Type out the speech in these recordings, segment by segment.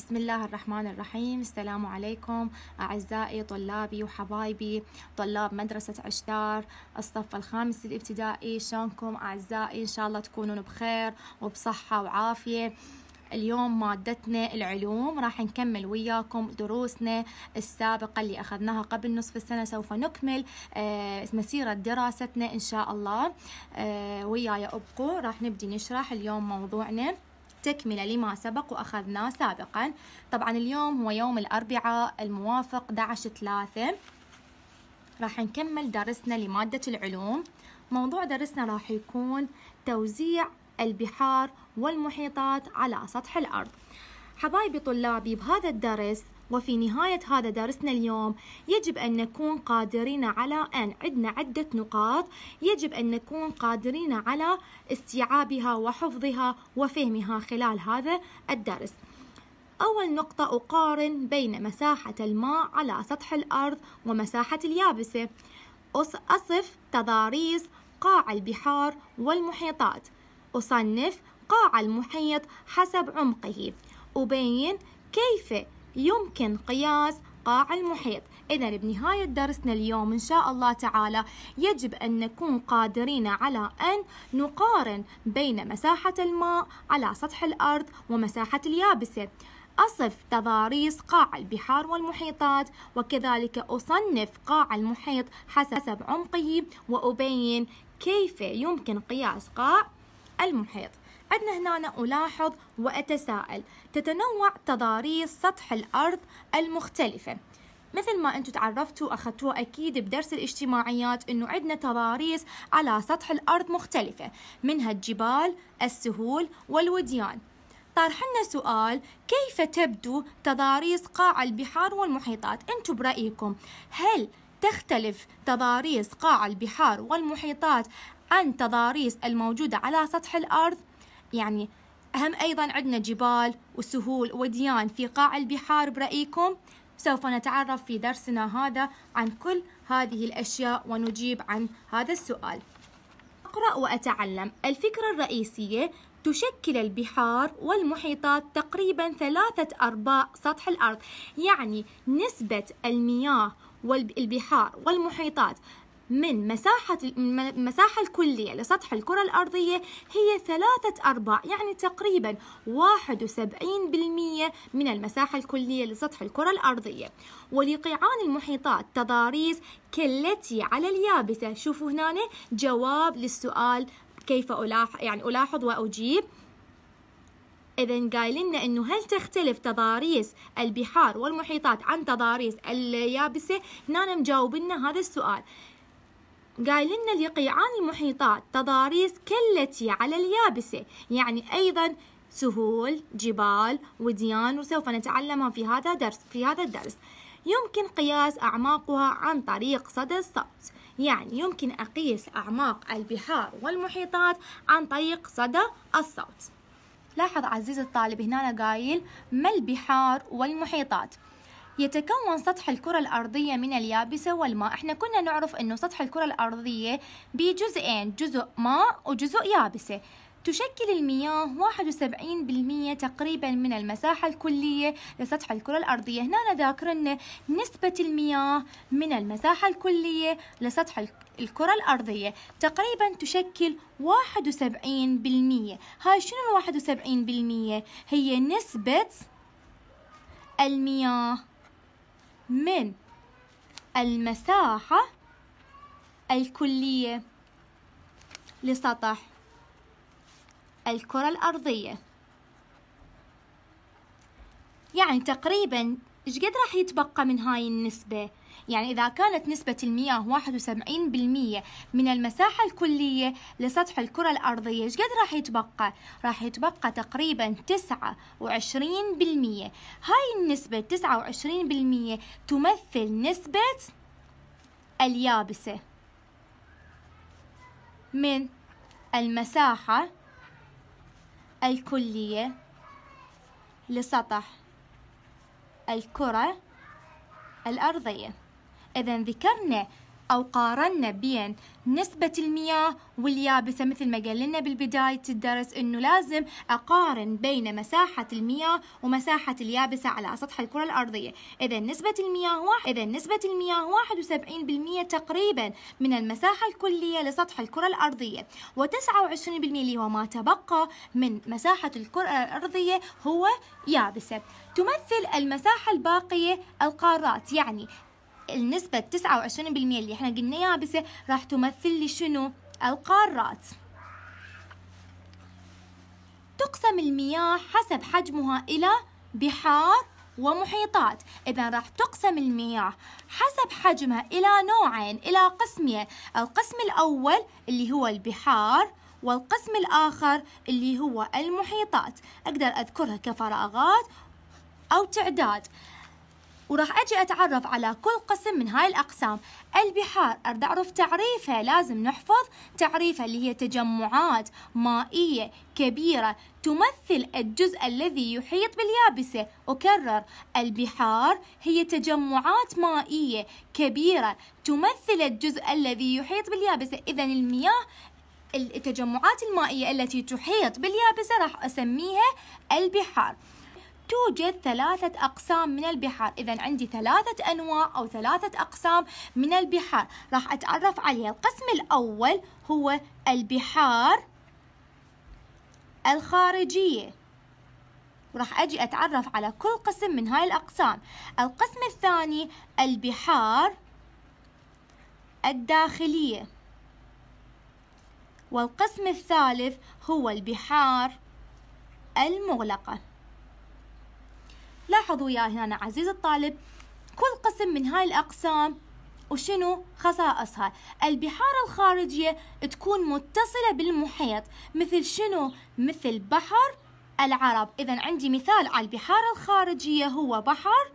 بسم الله الرحمن الرحيم السلام عليكم أعزائي طلابي وحبايبي طلاب مدرسة عشتار الصف الخامس الابتدائي شلونكم أعزائي إن شاء الله تكونون بخير وبصحة وعافية اليوم مادتنا العلوم راح نكمل وياكم دروسنا السابقة اللي أخذناها قبل نصف السنة سوف نكمل آه، مسيرة دراستنا إن شاء الله آه، وياي أبقوا راح نبدي نشرح اليوم موضوعنا تكملة لما سبق وأخذناه سابقا طبعا اليوم هو يوم الأربعاء الموافق 11 3 راح نكمل درسنا لمادة العلوم موضوع درسنا راح يكون توزيع البحار والمحيطات على سطح الأرض حبايبي طلابي بهذا الدرس وفي نهاية هذا درسنا اليوم يجب أن نكون قادرين على أن عندنا عدة نقاط يجب أن نكون قادرين على استيعابها وحفظها وفهمها خلال هذا الدرس أول نقطة أقارن بين مساحة الماء على سطح الأرض ومساحة اليابسة أصف تضاريس قاع البحار والمحيطات أصنف قاع المحيط حسب عمقه أبين كيف يمكن قياس قاع المحيط إذا بنهاية درسنا اليوم إن شاء الله تعالى يجب أن نكون قادرين على أن نقارن بين مساحة الماء على سطح الأرض ومساحة اليابسة أصف تضاريس قاع البحار والمحيطات وكذلك أصنف قاع المحيط حسب عمقه وأبين كيف يمكن قياس قاع المحيط عندنا هنا ألاحظ وأتساءل تتنوع تضاريس سطح الأرض المختلفة مثل ما انتم تعرفتوا أخذتوا اكيد بدرس الاجتماعيات انه عندنا تضاريس على سطح الارض مختلفه منها الجبال السهول والوديان طرحنا سؤال كيف تبدو تضاريس قاع البحار والمحيطات انتم برايكم هل تختلف تضاريس قاع البحار والمحيطات عن تضاريس الموجوده على سطح الارض يعني أهم أيضا عندنا جبال وسهول وديان في قاع البحار برأيكم سوف نتعرف في درسنا هذا عن كل هذه الأشياء ونجيب عن هذا السؤال أقرأ وأتعلم الفكرة الرئيسية تشكل البحار والمحيطات تقريبا ثلاثة أرباع سطح الأرض يعني نسبة المياه والبحار والمحيطات من مساحة المساحة الكلية لسطح الكرة الأرضية هي ثلاثة أرباع يعني تقريبا 71% من المساحة الكلية لسطح الكرة الأرضية ولقيعان المحيطات تضاريس كالتي على اليابسة شوفوا هنا جواب للسؤال كيف ألاحظ يعني ألاحظ وأجيب إذا قايل لنا إنه هل تختلف تضاريس البحار والمحيطات عن تضاريس اليابسة؟ هنا مجاوبنا هذا السؤال، قايل لنا اليقيعان المحيطات تضاريس كالتي على اليابسة يعني أيضا سهول جبال وديان وسوف نتعلمها في هذا درس في هذا الدرس يمكن قياس أعماقها عن طريق صدى الصوت يعني يمكن أقيس أعماق البحار والمحيطات عن طريق صدى الصوت لاحظ عزيزي الطالب هنا قايل ما البحار والمحيطات يتكون سطح الكرة الأرضية من اليابسة والماء احنا كنا نعرف أنه سطح الكرة الأرضية بجزئين جزء ماء وجزء يابسة تشكل المياه 71% تقريبا من المساحة الكلية لسطح الكرة الأرضية هنا ذاكرنا نسبة المياه من المساحة الكلية لسطح الكرة الأرضية تقريبا تشكل 71% هاي شنو ال 71% هي نسبة المياه من المساحة الكلية لسطح الكرة الأرضية يعني تقريبا ايش قد راح يتبقى من هاي النسبة يعني إذا كانت نسبة المياه 71% من المساحة الكلية لسطح الكرة الأرضية إيش قد راح يتبقى؟ راح يتبقى تقريبا 29% هاي النسبة 29% تمثل نسبة اليابسة من المساحة الكلية لسطح الكرة الأرضية إذا ذكرنا أو قارنا بين نسبة المياه واليابسة مثل ما قال لنا بالبداية الدرس إنه لازم أقارن بين مساحة المياه ومساحة اليابسة على سطح الكرة الأرضية إذا نسبة المياه واحد إذا نسبة المياه 71% تقريبا من المساحة الكلية لسطح الكرة الأرضية و29% اللي هو ما تبقى من مساحة الكرة الأرضية هو يابسة تمثل المساحة الباقية القارات يعني النسبة 29% اللي احنا قلنا يابسة راح تمثل لي شنو القارات تقسم المياه حسب حجمها إلى بحار ومحيطات إذا راح تقسم المياه حسب حجمها إلى نوعين إلى قسمين القسم الأول اللي هو البحار والقسم الآخر اللي هو المحيطات أقدر أذكرها كفراغات أو تعداد وراح أجي أتعرف على كل قسم من هاي الأقسام البحار أرد أعرف تعريفها لازم نحفظ تعريفها اللي هي تجمعات مائية كبيرة تمثل الجزء الذي يحيط باليابسة أكرر البحار هي تجمعات مائية كبيرة تمثل الجزء الذي يحيط باليابسة إذا المياه التجمعات المائية التي تحيط باليابسة راح أسميها البحار توجد ثلاثة أقسام من البحار إذا عندي ثلاثة أنواع أو ثلاثة أقسام من البحار راح أتعرف عليها القسم الأول هو البحار الخارجية وراح أجي أتعرف على كل قسم من هاي الأقسام القسم الثاني البحار الداخلية والقسم الثالث هو البحار المغلقة لاحظوا يا هنا عزيز الطالب كل قسم من هاي الأقسام وشنو خصائصها البحار الخارجية تكون متصلة بالمحيط مثل شنو مثل بحر العرب إذا عندي مثال على البحار الخارجية هو بحر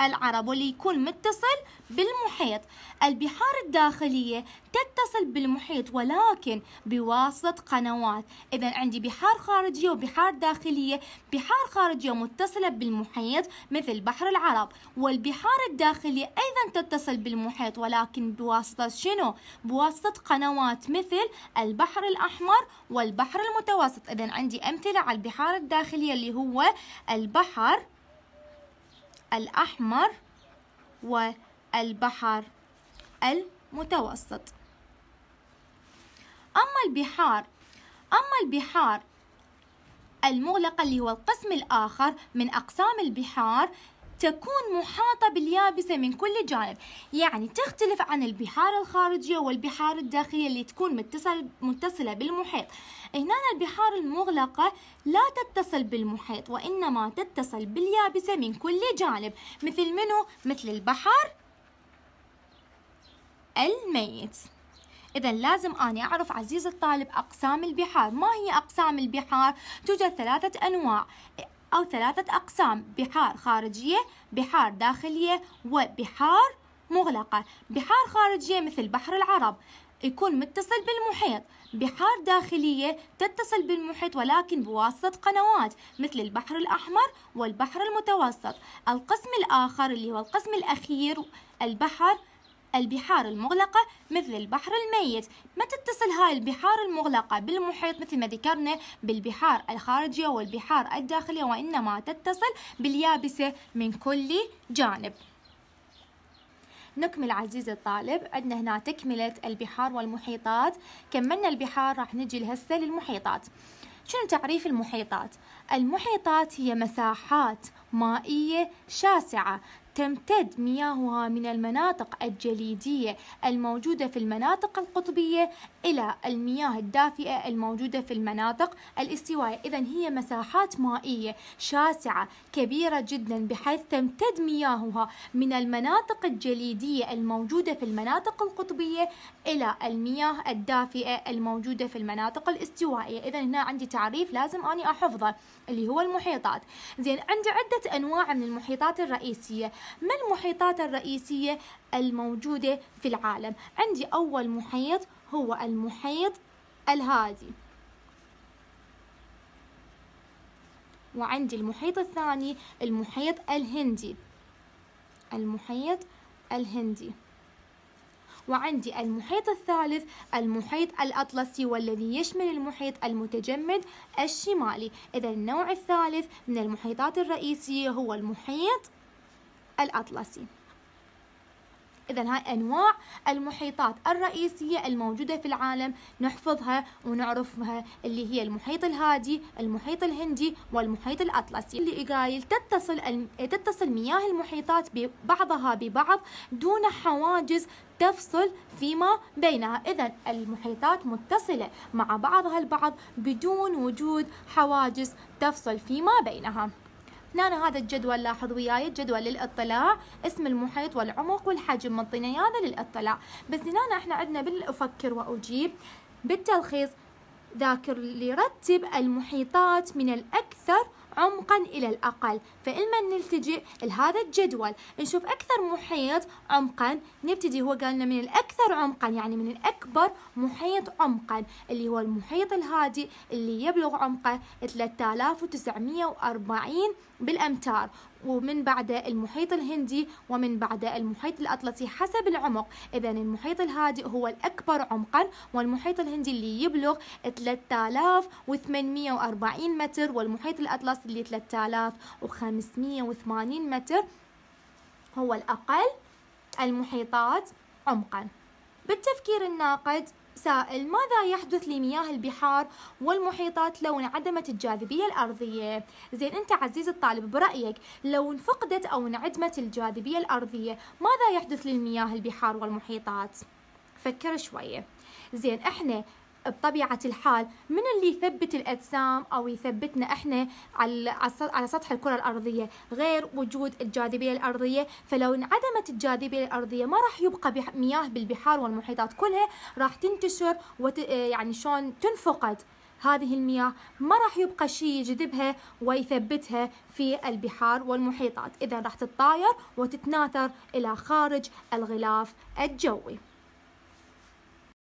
العرب واللي يكون متصل بالمحيط البحار الداخلية تتصل بالمحيط ولكن بواسطة قنوات إذا عندي بحار خارجية وبحار داخلية بحار خارجية متصلة بالمحيط مثل بحر العرب والبحار الداخلية أيضا تتصل بالمحيط ولكن بواسطة شنو؟ بواسطة قنوات مثل البحر الأحمر والبحر المتوسط إذا عندي أمثلة على البحار الداخلية اللي هو البحر الأحمر والبحر المتوسط أما البحار أما البحار المغلقة اللي هو القسم الآخر من أقسام البحار تكون محاطة باليابسة من كل جانب يعني تختلف عن البحار الخارجية والبحار الداخلية اللي تكون متصل متصلة بالمحيط هنا البحار المغلقة لا تتصل بالمحيط وإنما تتصل باليابسة من كل جانب مثل منو؟ مثل البحر الميت إذا لازم أني أعرف عزيز الطالب أقسام البحار ما هي أقسام البحار؟ توجد ثلاثة أنواع أو ثلاثة أقسام بحار خارجية بحار داخلية وبحار مغلقة بحار خارجية مثل بحر العرب يكون متصل بالمحيط بحار داخلية تتصل بالمحيط ولكن بواسطة قنوات مثل البحر الأحمر والبحر المتوسط القسم الآخر اللي هو القسم الأخير البحر البحار المغلقة مثل البحر الميت ما تتصل هاي البحار المغلقة بالمحيط مثل ما ذكرنا بالبحار الخارجية والبحار الداخلية وإنما تتصل باليابسة من كل جانب نكمل عزيزي الطالب عندنا هنا تكملة البحار والمحيطات كملنا البحار راح نجي لهسه للمحيطات شنو تعريف المحيطات؟ المحيطات هي مساحات مائية شاسعة تمتد مياهها من المناطق الجليدية الموجودة في المناطق القطبية إلى المياه الدافئة الموجودة في المناطق الاستوائية إذا هي مساحات مائية شاسعة كبيرة جدا بحيث تمتد مياهها من المناطق الجليدية الموجودة في المناطق القطبية إلى المياه الدافئة الموجودة في المناطق الاستوائية إذا هنا عندي تعريف لازم أني أحفظه اللي هو المحيطات زين عندي عدة أنواع من المحيطات الرئيسية ما المحيطات الرئيسية الموجودة في العالم عندي أول محيط هو المحيط الهادي وعندي المحيط الثاني المحيط الهندي المحيط الهندي وعندي المحيط الثالث المحيط الأطلسي والذي يشمل المحيط المتجمد الشمالي إذا النوع الثالث من المحيطات الرئيسية هو المحيط الأطلسي إذا هاي أنواع المحيطات الرئيسية الموجودة في العالم نحفظها ونعرفها اللي هي المحيط الهادي، المحيط الهندي والمحيط الأطلسي اللي قايل تتصل تتصل مياه المحيطات ببعضها ببعض دون حواجز تفصل فيما بينها إذا المحيطات متصلة مع بعضها البعض بدون وجود حواجز تفصل فيما بينها هنا هذا الجدول لاحظ وياي الجدول للاطلاع اسم المحيط والعمق والحجم منطينا هذا للاطلاع بس هنا احنا عندنا بالافكر واجيب بالتلخيص ذاكر لرتب المحيطات من الاكثر عمقا إلى الأقل فإما نلتجئ لهذا الجدول نشوف أكثر محيط عمقا نبتدي هو قالنا من الأكثر عمقا يعني من الأكبر محيط عمقا اللي هو المحيط الهادي اللي يبلغ عمقه 3940 بالأمتار ومن بعد المحيط الهندي ومن بعد المحيط الأطلسي حسب العمق إذا المحيط الهادئ هو الأكبر عمقا والمحيط الهندي اللي يبلغ 3840 متر والمحيط الأطلسي اللي 3580 متر هو الأقل المحيطات عمقا بالتفكير الناقد سائل ماذا يحدث لمياه البحار والمحيطات لو انعدمت الجاذبية الأرضية؟ زين أنت عزيز الطالب برأيك لو انفقدت أو انعدمت الجاذبية الأرضية ماذا يحدث للمياه البحار والمحيطات؟ فكر شوية زين احنا بطبيعة الحال من اللي يثبت الأجسام أو يثبتنا إحنا على سطح الكرة الأرضية غير وجود الجاذبية الأرضية فلو انعدمت الجاذبية الأرضية ما راح يبقى مياه بالبحار والمحيطات كلها راح تنتشر وت... يعني شلون تنفقد هذه المياه ما راح يبقى شيء يجذبها ويثبتها في البحار والمحيطات إذا راح تتطاير وتتناثر إلى خارج الغلاف الجوي